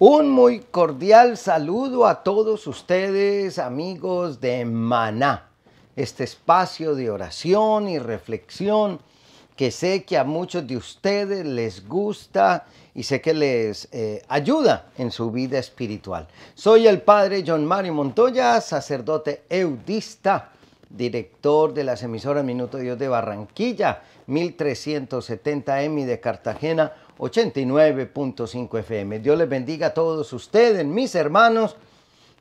Un muy cordial saludo a todos ustedes, amigos de Maná, este espacio de oración y reflexión que sé que a muchos de ustedes les gusta y sé que les eh, ayuda en su vida espiritual. Soy el padre John Mario Montoya, sacerdote eudista, director de las emisoras Minuto Dios de Barranquilla, 1370 EMI de Cartagena, 89.5 FM. Dios les bendiga a todos ustedes, mis hermanos,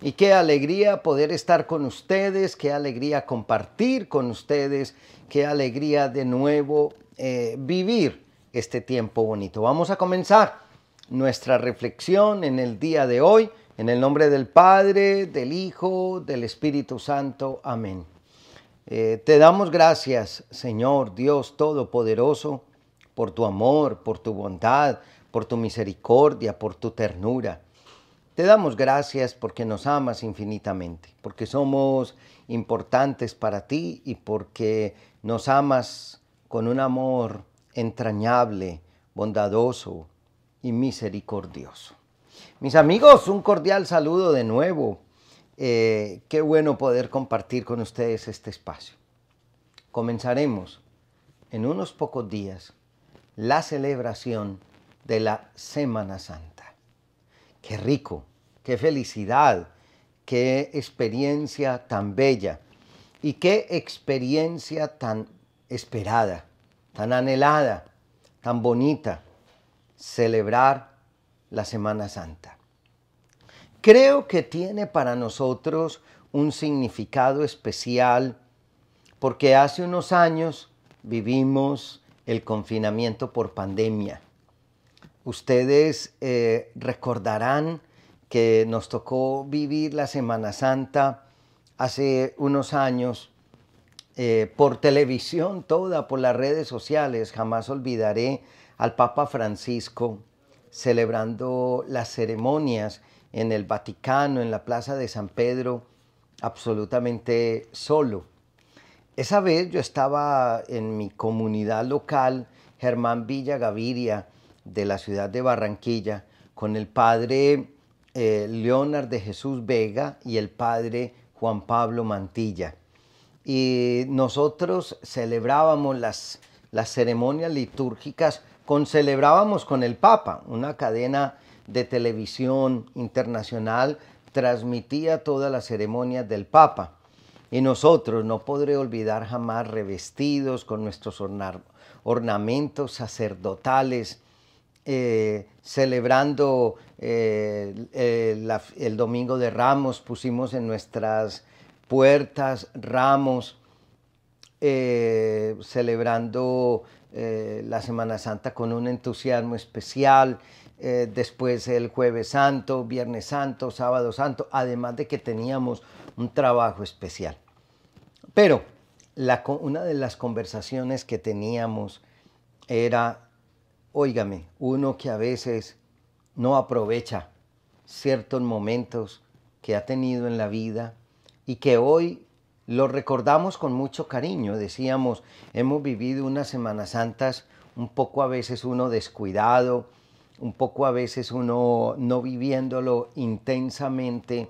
y qué alegría poder estar con ustedes, qué alegría compartir con ustedes, qué alegría de nuevo eh, vivir este tiempo bonito. Vamos a comenzar nuestra reflexión en el día de hoy, en el nombre del Padre, del Hijo, del Espíritu Santo. Amén. Eh, te damos gracias, Señor Dios Todopoderoso por tu amor, por tu bondad, por tu misericordia, por tu ternura. Te damos gracias porque nos amas infinitamente, porque somos importantes para ti y porque nos amas con un amor entrañable, bondadoso y misericordioso. Mis amigos, un cordial saludo de nuevo. Eh, qué bueno poder compartir con ustedes este espacio. Comenzaremos en unos pocos días la celebración de la Semana Santa. Qué rico, qué felicidad, qué experiencia tan bella y qué experiencia tan esperada, tan anhelada, tan bonita, celebrar la Semana Santa. Creo que tiene para nosotros un significado especial porque hace unos años vivimos el confinamiento por pandemia. Ustedes eh, recordarán que nos tocó vivir la Semana Santa hace unos años eh, por televisión toda, por las redes sociales. Jamás olvidaré al Papa Francisco celebrando las ceremonias en el Vaticano, en la Plaza de San Pedro, absolutamente solo. Esa vez yo estaba en mi comunidad local, Germán Villa Gaviria, de la ciudad de Barranquilla, con el padre eh, Leonard de Jesús Vega y el padre Juan Pablo Mantilla. Y nosotros celebrábamos las, las ceremonias litúrgicas, con celebrábamos con el Papa, una cadena de televisión internacional transmitía todas las ceremonias del Papa. Y nosotros no podré olvidar jamás revestidos con nuestros ornamentos sacerdotales, eh, celebrando eh, el Domingo de Ramos, pusimos en nuestras puertas ramos, eh, celebrando la Semana Santa con un entusiasmo especial, después el Jueves Santo, Viernes Santo, Sábado Santo, además de que teníamos un trabajo especial. Pero una de las conversaciones que teníamos era, óigame, uno que a veces no aprovecha ciertos momentos que ha tenido en la vida y que hoy lo recordamos con mucho cariño. Decíamos, hemos vivido unas Semanas Santas un poco a veces uno descuidado, un poco a veces uno no viviéndolo intensamente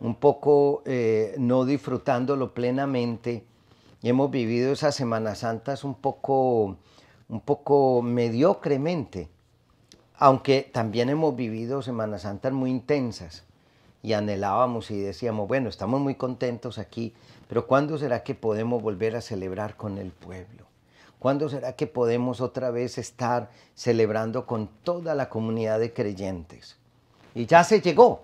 un poco eh, no disfrutándolo plenamente. Y hemos vivido esas Semanas Santas un poco, un poco mediocremente, aunque también hemos vivido Semanas Santas muy intensas y anhelábamos y decíamos, bueno, estamos muy contentos aquí, pero ¿cuándo será que podemos volver a celebrar con el pueblo? ¿Cuándo será que podemos otra vez estar celebrando con toda la comunidad de creyentes? Y ya se llegó,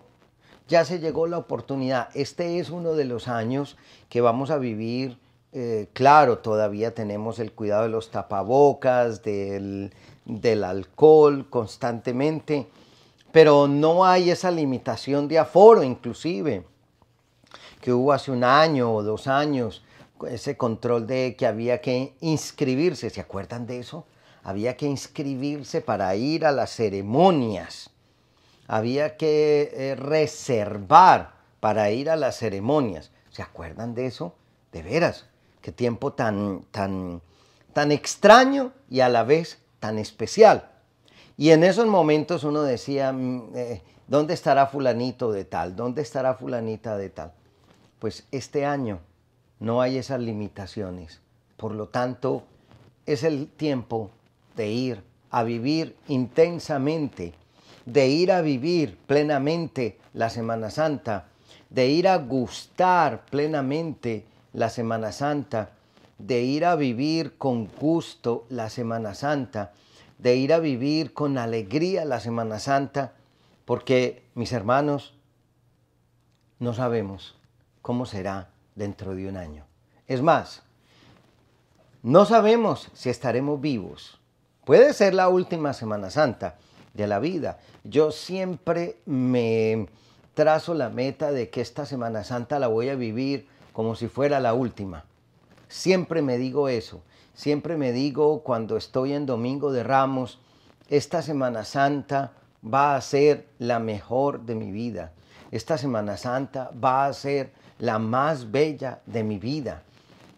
ya se llegó la oportunidad. Este es uno de los años que vamos a vivir. Eh, claro, todavía tenemos el cuidado de los tapabocas, del, del alcohol constantemente, pero no hay esa limitación de aforo inclusive que hubo hace un año o dos años, ese control de que había que inscribirse, ¿se acuerdan de eso? Había que inscribirse para ir a las ceremonias había que eh, reservar para ir a las ceremonias. ¿Se acuerdan de eso? De veras, qué tiempo tan, tan, tan extraño y a la vez tan especial. Y en esos momentos uno decía, mm, eh, ¿dónde estará fulanito de tal? ¿Dónde estará fulanita de tal? Pues este año no hay esas limitaciones. Por lo tanto, es el tiempo de ir a vivir intensamente de ir a vivir plenamente la Semana Santa, de ir a gustar plenamente la Semana Santa, de ir a vivir con gusto la Semana Santa, de ir a vivir con alegría la Semana Santa, porque mis hermanos, no sabemos cómo será dentro de un año. Es más, no sabemos si estaremos vivos. Puede ser la última Semana Santa, de la vida. Yo siempre me trazo la meta de que esta Semana Santa la voy a vivir como si fuera la última. Siempre me digo eso. Siempre me digo cuando estoy en Domingo de Ramos, esta Semana Santa va a ser la mejor de mi vida. Esta Semana Santa va a ser la más bella de mi vida.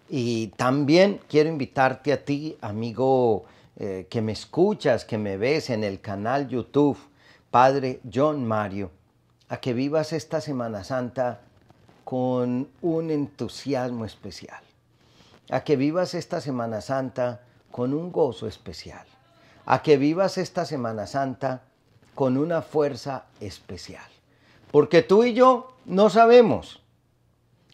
Y también quiero invitarte a ti, amigo eh, que me escuchas, que me ves en el canal YouTube, Padre John Mario, a que vivas esta Semana Santa con un entusiasmo especial, a que vivas esta Semana Santa con un gozo especial, a que vivas esta Semana Santa con una fuerza especial. Porque tú y yo no sabemos.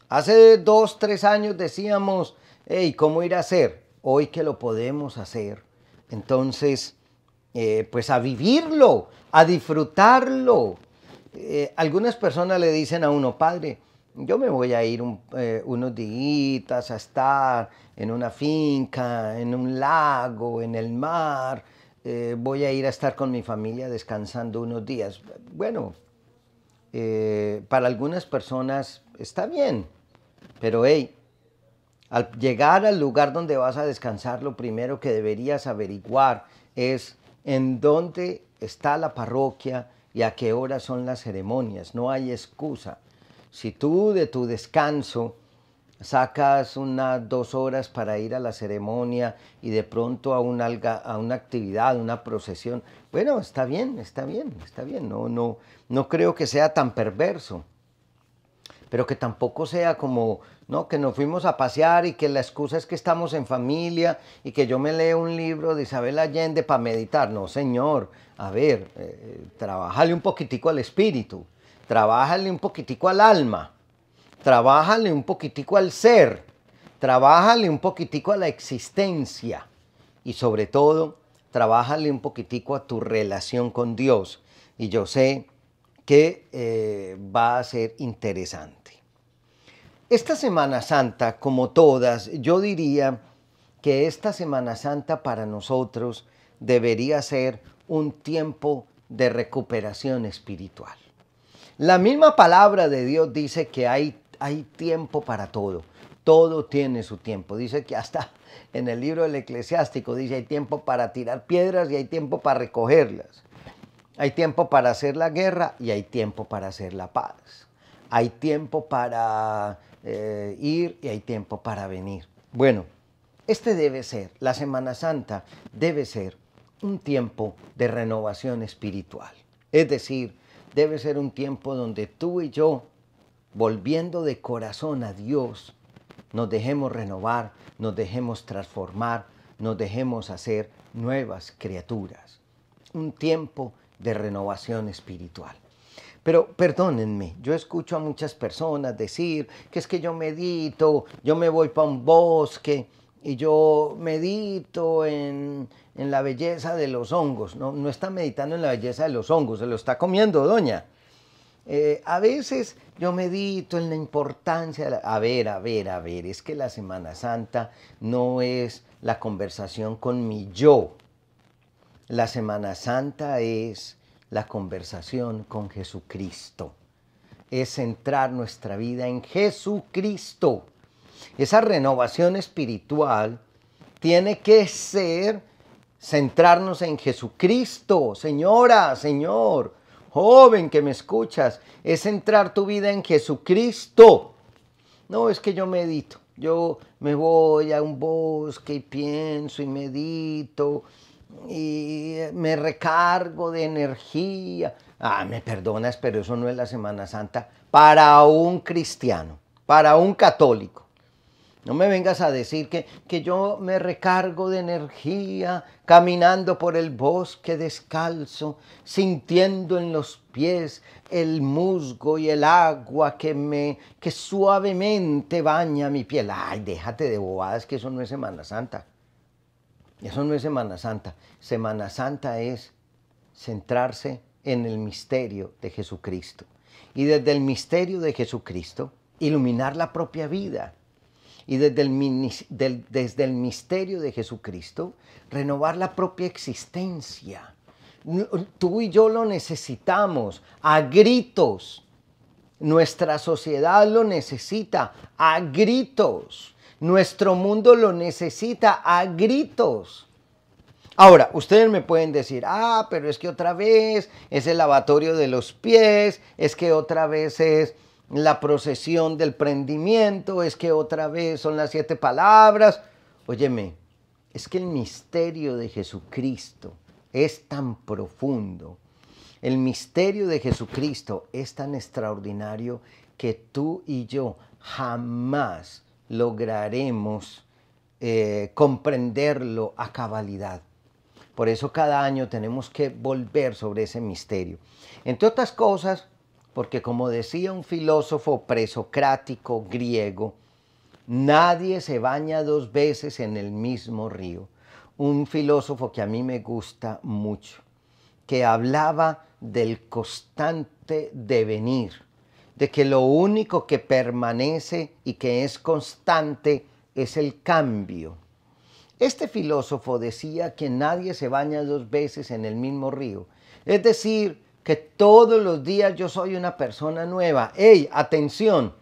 Hace dos, tres años decíamos, hey, ¿cómo ir a hacer? Hoy que lo podemos hacer, entonces, eh, pues a vivirlo, a disfrutarlo. Eh, algunas personas le dicen a uno, padre, yo me voy a ir eh, unos días a estar en una finca, en un lago, en el mar, voy a ir a estar con mi familia descansando unos días. Bueno, para algunas personas está bien, pero hey, al llegar al lugar donde vas a descansar, lo primero que deberías averiguar es en dónde está la parroquia y a qué hora son las ceremonias. No hay excusa. Si tú de tu descanso sacas unas dos horas para ir a la ceremonia y de pronto a una, a una actividad, una procesión. Bueno, está bien, está bien, está bien. No, no, no creo que sea tan perverso, pero que tampoco sea como ¿no? Que nos fuimos a pasear y que la excusa es que estamos en familia y que yo me leo un libro de Isabel Allende para meditar. No, señor, a ver, eh, eh, trabájale un poquitico al espíritu, trabájale un poquitico al alma, trabájale un poquitico al ser, trabájale un poquitico a la existencia y sobre todo, trabájale un poquitico a tu relación con Dios. Y yo sé que eh, va a ser interesante. Esta Semana Santa, como todas, yo diría que esta Semana Santa para nosotros debería ser un tiempo de recuperación espiritual. La misma palabra de Dios dice que hay, hay tiempo para todo. Todo tiene su tiempo. Dice que hasta en el libro del eclesiástico dice hay tiempo para tirar piedras y hay tiempo para recogerlas. Hay tiempo para hacer la guerra y hay tiempo para hacer la paz. Hay tiempo para eh, ir y hay tiempo para venir. Bueno, este debe ser, la Semana Santa debe ser un tiempo de renovación espiritual. Es decir, debe ser un tiempo donde tú y yo, volviendo de corazón a Dios, nos dejemos renovar, nos dejemos transformar, nos dejemos hacer nuevas criaturas. Un tiempo de renovación espiritual. Pero perdónenme, yo escucho a muchas personas decir que es que yo medito, yo me voy para un bosque y yo medito en, la belleza de los hongos. No, no, está meditando en la belleza de los hongos, se lo está comiendo, doña. Eh, a veces yo medito en la importancia A ver, a ver, a ver, es que la Semana Santa no es la conversación con mi yo. La Semana Santa es la conversación con Jesucristo. Es centrar nuestra vida en Jesucristo. Esa renovación espiritual tiene que ser centrarnos en Jesucristo. Señora, Señor, joven que me escuchas, es centrar tu vida en Jesucristo. No es que yo medito, yo me voy a un bosque y pienso y medito y me recargo de energía. Ah, me perdonas, pero eso no es la Semana Santa para un cristiano, para un católico. No me vengas a decir que, yo me recargo de energía caminando por el bosque descalzo, sintiendo en los pies el musgo y el agua que me que suavemente baña mi piel. Ay, déjate de bobadas que eso no es Semana Santa. Eso no es Semana Santa. Semana Santa es centrarse en el misterio de Jesucristo. Y desde el misterio de Jesucristo, iluminar la propia vida. Y desde el, desde el misterio de Jesucristo, renovar la propia existencia. Tú y yo lo necesitamos a gritos. Nuestra sociedad lo necesita a gritos. Nuestro mundo lo necesita a gritos. Ahora, ustedes me pueden decir, ah, pero es que otra vez es el lavatorio de los pies, es que otra vez es la procesión del prendimiento, es que otra vez son las siete palabras. Óyeme, es que el misterio de Jesucristo es tan profundo, el misterio de Jesucristo es tan extraordinario que tú y yo jamás lograremos eh, comprenderlo a cabalidad. Por eso cada año tenemos que volver sobre ese misterio. Entre otras cosas, porque como decía un filósofo presocrático griego, nadie se baña dos veces en el mismo río. Un filósofo que a mí me gusta mucho, que hablaba del constante devenir de que lo único que permanece y que es constante es el cambio. Este filósofo decía que nadie se baña dos veces en el mismo río. Es decir, que todos los días yo soy una persona nueva. ¡Ey, atención!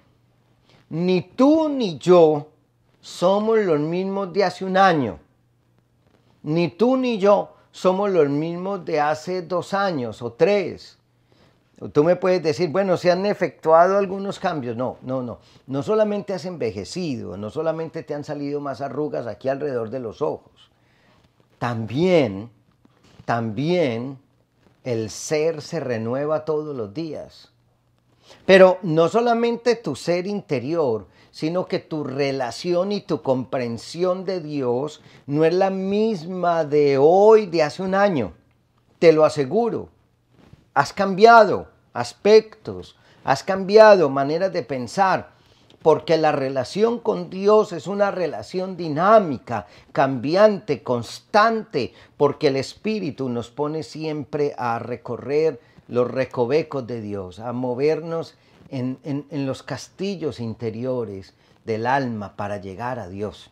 Ni tú ni yo somos los mismos de hace un año. Ni tú ni yo somos los mismos de hace dos años o tres. Tú me puedes decir, bueno, se han efectuado algunos cambios. No, no, no. No solamente has envejecido, no solamente te han salido más arrugas aquí alrededor de los ojos. También, también el ser se renueva todos los días. Pero no solamente tu ser interior, sino que tu relación y tu comprensión de Dios no es la misma de hoy, de hace un año. Te lo aseguro. Has cambiado aspectos, has cambiado maneras de pensar, porque la relación con Dios es una relación dinámica, cambiante, constante, porque el Espíritu nos pone siempre a recorrer los recovecos de Dios, a movernos en, en los castillos interiores del alma para llegar a Dios.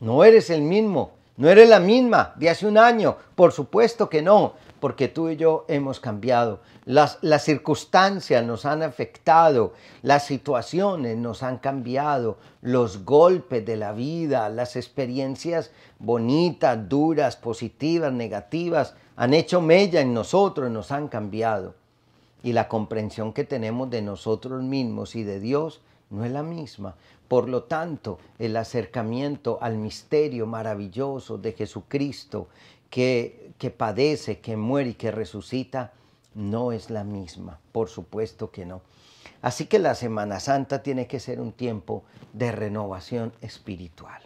No eres el mismo no eres la misma de hace un año, por supuesto que no, porque tú y yo hemos cambiado. Las, circunstancias nos han afectado, las situaciones nos han cambiado, los golpes de la vida, las experiencias bonitas, duras, positivas, negativas, han hecho mella en nosotros, nos han cambiado. Y la comprensión que tenemos de nosotros mismos y de Dios no es la misma. Por lo tanto, el acercamiento al misterio maravilloso de Jesucristo que, que padece, que muere y que resucita, no es la misma, por supuesto que no. Así que la Semana Santa tiene que ser un tiempo de renovación espiritual.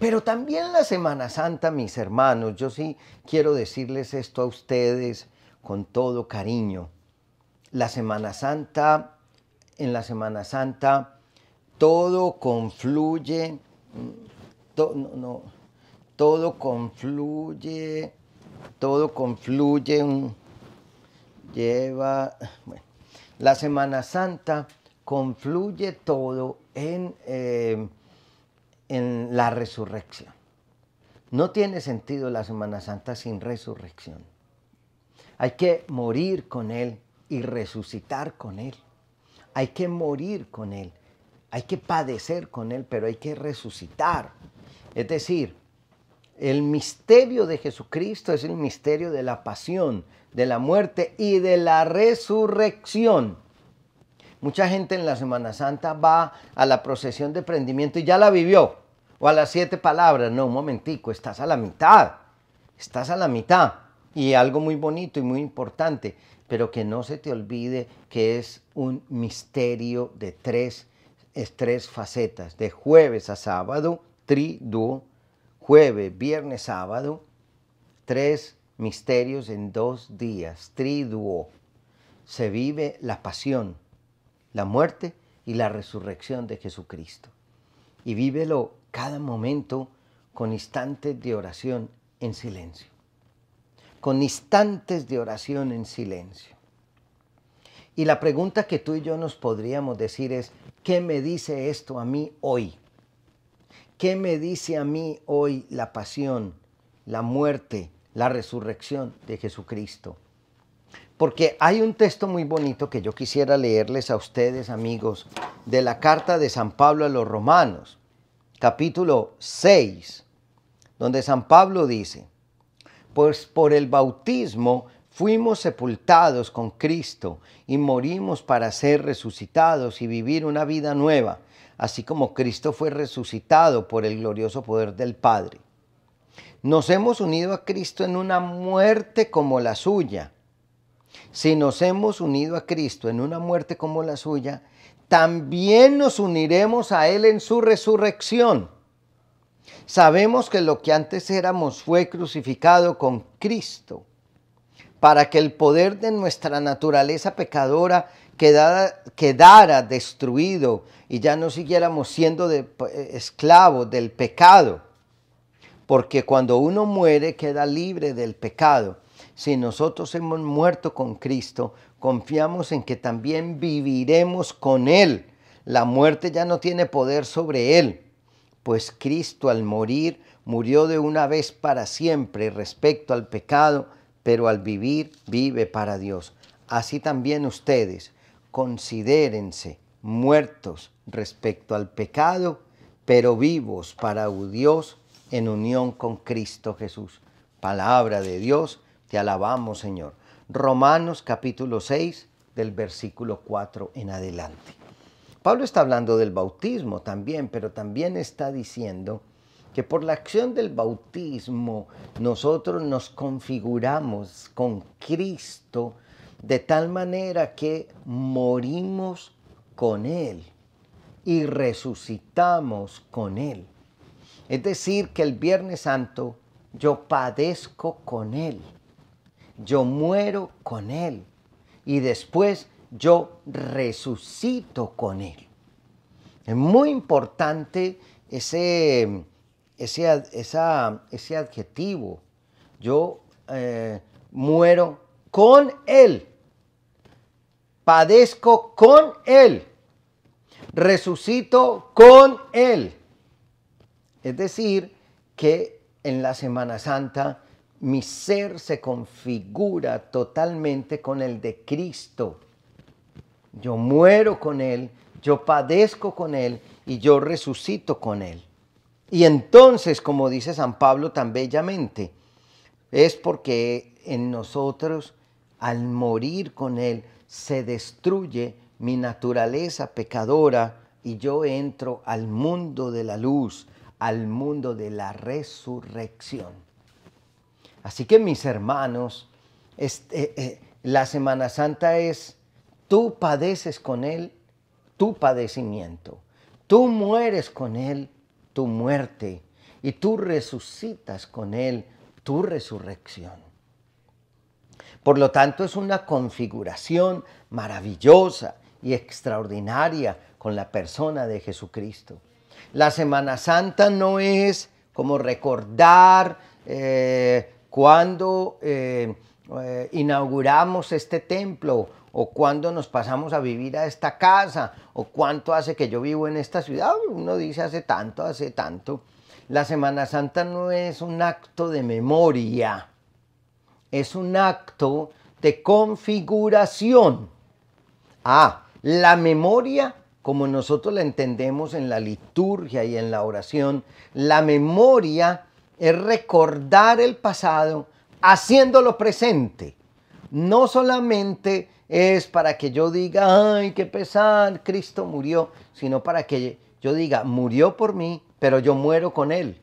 Pero también la Semana Santa, mis hermanos, yo sí quiero decirles esto a ustedes con todo cariño. La Semana Santa, en la Semana Santa todo confluye, mm, no, todo confluye, todo confluye, lleva, bueno, la Semana Santa confluye todo en, eh, en la resurrección. No tiene sentido la Semana Santa sin resurrección. Hay que morir con Él y resucitar con Él. Hay que morir con Él hay que padecer con Él, pero hay que resucitar. Es decir, el misterio de Jesucristo es el misterio de la pasión, de la muerte y de la resurrección. Mucha gente en la Semana Santa va a la procesión de prendimiento y ya la vivió. O a las siete palabras. No, un momentico, estás a la mitad. Estás a la mitad. Y algo muy bonito y muy importante, pero que no se te olvide que es un misterio de tres es tres facetas, de jueves a sábado, tri triduo, jueves, viernes, sábado, tres misterios en dos días, triduo. Se vive la pasión, la muerte y la resurrección de Jesucristo. Y vívelo cada momento con instantes de oración en silencio. Con instantes de oración en silencio. Y la pregunta que tú y yo nos podríamos decir es, ¿qué me dice esto a mí hoy? ¿Qué me dice a mí hoy la pasión, la muerte, la resurrección de Jesucristo? Porque hay un texto muy bonito que yo quisiera leerles a ustedes, amigos, de la carta de San Pablo a los Romanos, capítulo 6, donde San Pablo dice, pues por el bautismo Fuimos sepultados con Cristo y morimos para ser resucitados y vivir una vida nueva, así como Cristo fue resucitado por el glorioso poder del Padre. Nos hemos unido a Cristo en una muerte como la suya. Si nos hemos unido a Cristo en una muerte como la suya, también nos uniremos a Él en su resurrección. Sabemos que lo que antes éramos fue crucificado con Cristo para que el poder de nuestra naturaleza pecadora quedara, destruido y ya no siguiéramos siendo eh, esclavos del pecado. Porque cuando uno muere queda libre del pecado. Si nosotros hemos muerto con Cristo, confiamos en que también viviremos con Él. La muerte ya no tiene poder sobre Él, pues Cristo al morir murió de una vez para siempre respecto al pecado pero al vivir vive para Dios. Así también ustedes considérense muertos respecto al pecado, pero vivos para Dios en unión con Cristo Jesús. Palabra de Dios, te alabamos Señor. Romanos capítulo 6 del versículo 4 en adelante. Pablo está hablando del bautismo también, pero también está diciendo que por la acción del bautismo nosotros nos configuramos con Cristo de tal manera que morimos con Él y resucitamos con Él. Es decir, que el Viernes Santo yo padezco con Él, yo muero con Él y después yo resucito con Él. Es muy importante ese ese, ese adjetivo. Yo eh, muero con Él. Padezco con Él. Resucito con Él. Es decir, que en la Semana Santa mi ser se configura totalmente con el de Cristo. Yo muero con Él, yo padezco con Él y yo resucito con Él. Y entonces, como dice San Pablo tan bellamente, es porque en nosotros, al morir con Él, se destruye mi naturaleza pecadora y yo entro al mundo de la luz, al mundo de la resurrección. Así que mis hermanos, este, eh, eh, la Semana Santa es, tú padeces con Él tu padecimiento, tú mueres con Él tu muerte y tú resucitas con Él tu resurrección. Por lo tanto, es una configuración maravillosa y extraordinaria con la persona de Jesucristo. La Semana Santa no es como recordar eh, cuando eh, eh, inauguramos este templo o cuándo nos pasamos a vivir a esta casa, o cuánto hace que yo vivo en esta ciudad. Uno dice hace tanto, hace tanto. La Semana Santa no es un acto de memoria, es un acto de configuración. Ah, la memoria, como nosotros la entendemos en la liturgia y en la oración, la memoria es recordar el pasado haciéndolo presente, no solamente es para que yo diga, ay, qué pesar, Cristo murió, sino para que yo diga, murió por mí, pero yo muero con Él.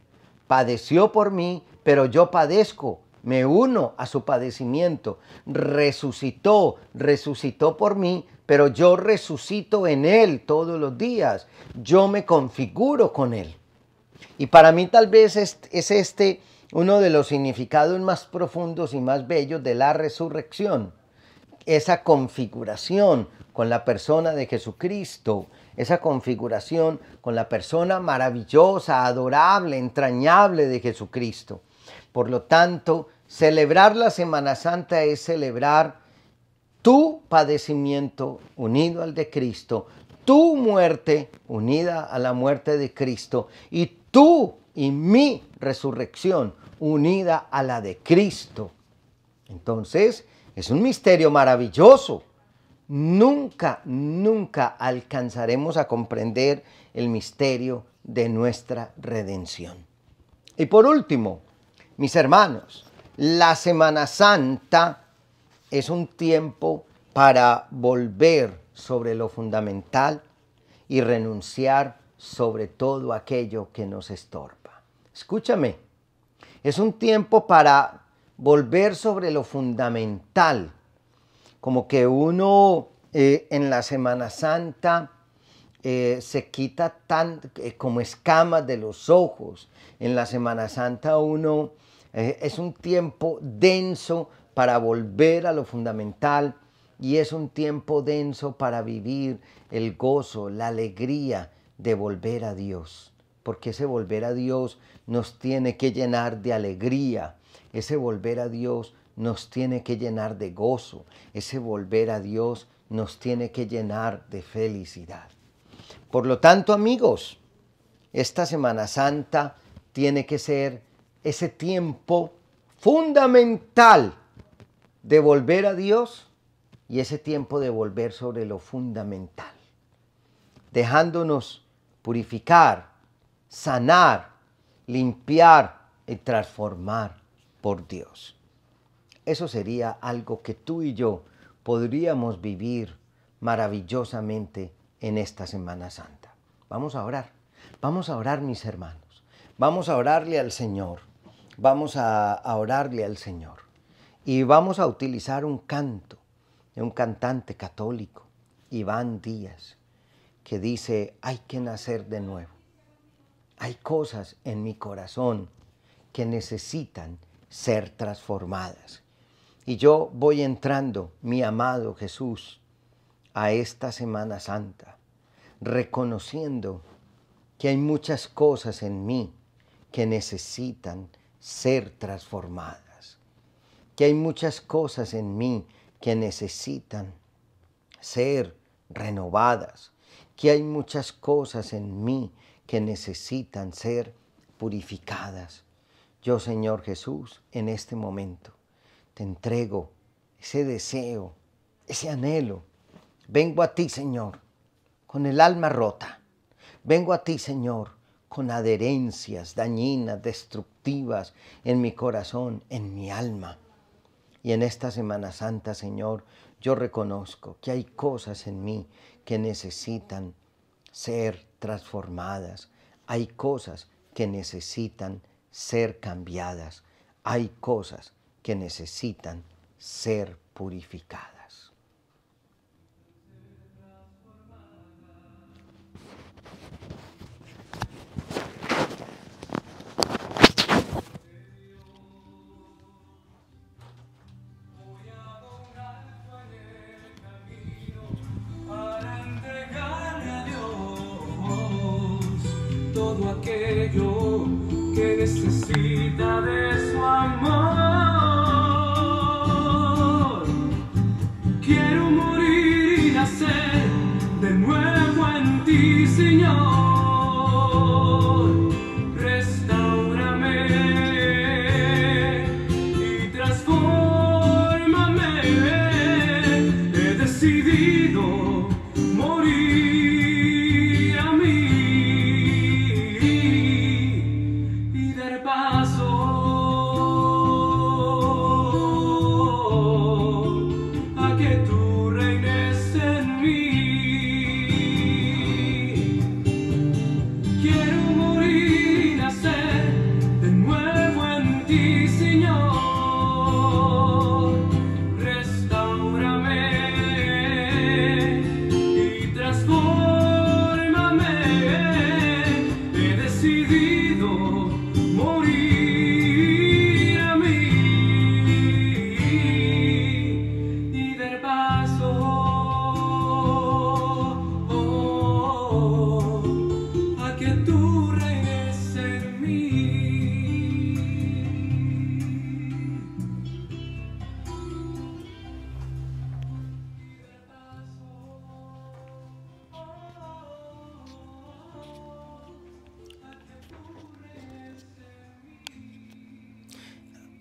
Padeció por mí, pero yo padezco. Me uno a su padecimiento. Resucitó, resucitó por mí, pero yo resucito en Él todos los días. Yo me configuro con Él. Y para mí tal vez es, es este uno de los significados más profundos y más bellos de la resurrección esa configuración con la persona de Jesucristo, esa configuración con la persona maravillosa, adorable, entrañable de Jesucristo. Por lo tanto, celebrar la Semana Santa es celebrar tu padecimiento unido al de Cristo, tu muerte unida a la muerte de Cristo y tú y mi resurrección unida a la de Cristo. Entonces, es un misterio maravilloso. Nunca, nunca alcanzaremos a comprender el misterio de nuestra redención. Y por último, mis hermanos, la Semana Santa es un tiempo para volver sobre lo fundamental y renunciar sobre todo aquello que nos estorba. Escúchame, es un tiempo para volver sobre lo fundamental, como que uno eh, en la Semana Santa eh, se quita tan, eh, como escamas de los ojos. En la Semana Santa uno es un tiempo denso para volver a lo fundamental y es un tiempo denso para vivir el gozo, la alegría de volver a Dios. Porque ese volver a Dios nos tiene que llenar de alegría, ese volver a Dios nos tiene que llenar de gozo. Ese volver a Dios nos tiene que llenar de felicidad. Por lo tanto, amigos, esta Semana Santa tiene que ser ese tiempo fundamental de volver a Dios y ese tiempo de volver sobre lo fundamental, dejándonos purificar, sanar, limpiar y transformar por Dios. Eso sería algo que tú y yo podríamos vivir maravillosamente en esta Semana Santa. Vamos a orar, vamos a orar mis hermanos, vamos a orarle al Señor, vamos a, orarle al Señor y vamos a utilizar un canto de un cantante católico, Iván Díaz, que dice, hay que nacer de nuevo. Hay cosas en mi corazón que necesitan ser transformadas. Y yo voy entrando, mi amado Jesús, a esta Semana Santa, reconociendo que hay muchas cosas en mí que necesitan ser transformadas, que hay muchas cosas en mí que necesitan ser renovadas, que hay muchas cosas en mí que necesitan ser purificadas. Yo, Señor Jesús, en este momento te entrego ese deseo, ese anhelo. Vengo a ti, Señor, con el alma rota. Vengo a ti, Señor, con adherencias dañinas, destructivas en mi corazón, en mi alma. Y en esta Semana Santa, Señor, yo reconozco que hay cosas en mí que necesitan ser transformadas. Hay cosas que necesitan ser cambiadas. Hay cosas que necesitan ser purificadas.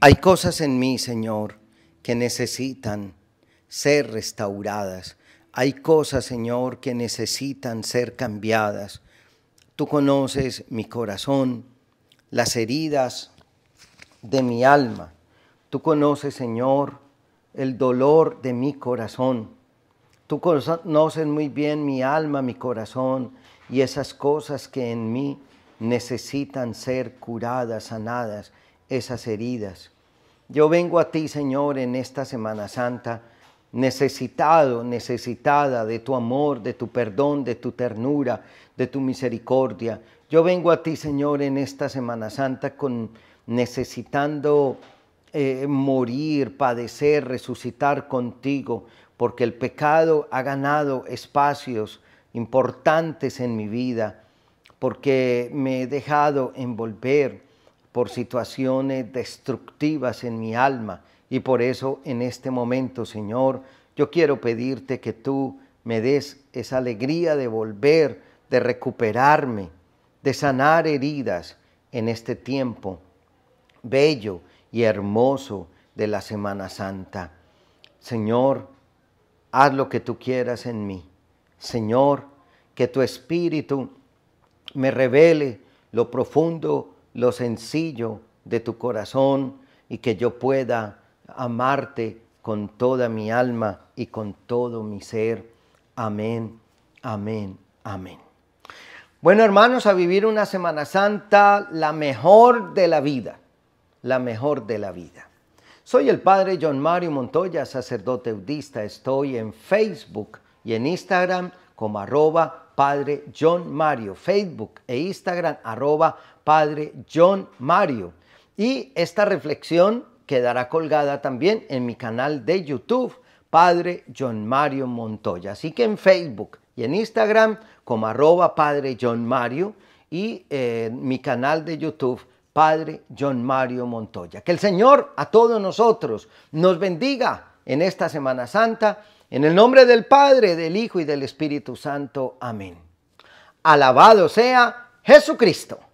Hay cosas en mí, Señor, que necesitan ser restauradas. Hay cosas, Señor, que necesitan ser cambiadas. Tú conoces mi corazón, las heridas de mi alma. Tú conoces, Señor, el dolor de mi corazón. Tú conoces muy bien mi alma, mi corazón y esas cosas que en mí necesitan ser curadas, sanadas esas heridas. Yo vengo a ti, Señor, en esta Semana Santa, necesitado, necesitada de tu amor, de tu perdón, de tu ternura, de tu misericordia. Yo vengo a ti, Señor, en esta Semana Santa con necesitando eh, morir, padecer, resucitar contigo, porque el pecado ha ganado espacios importantes en mi vida, porque me he dejado envolver por situaciones destructivas en mi alma. Y por eso en este momento, Señor, yo quiero pedirte que tú me des esa alegría de volver, de recuperarme, de sanar heridas en este tiempo bello y hermoso de la Semana Santa. Señor, haz lo que tú quieras en mí. Señor, que tu espíritu me revele lo profundo lo sencillo de tu corazón y que yo pueda amarte con toda mi alma y con todo mi ser. Amén, amén, amén. Bueno hermanos, a vivir una Semana Santa la mejor de la vida, la mejor de la vida. Soy el padre John Mario Montoya, sacerdote budista. Estoy en Facebook y en Instagram como arroba padre John Mario. Facebook e Instagram arroba padre John Mario. Y esta reflexión quedará colgada también en mi canal de YouTube, Padre John Mario Montoya. Así que en Facebook y en Instagram como arroba Padre John Mario y eh, en mi canal de YouTube, Padre John Mario Montoya. Que el Señor a todos nosotros nos bendiga en esta Semana Santa, en el nombre del Padre, del Hijo y del Espíritu Santo. Amén. Alabado sea Jesucristo.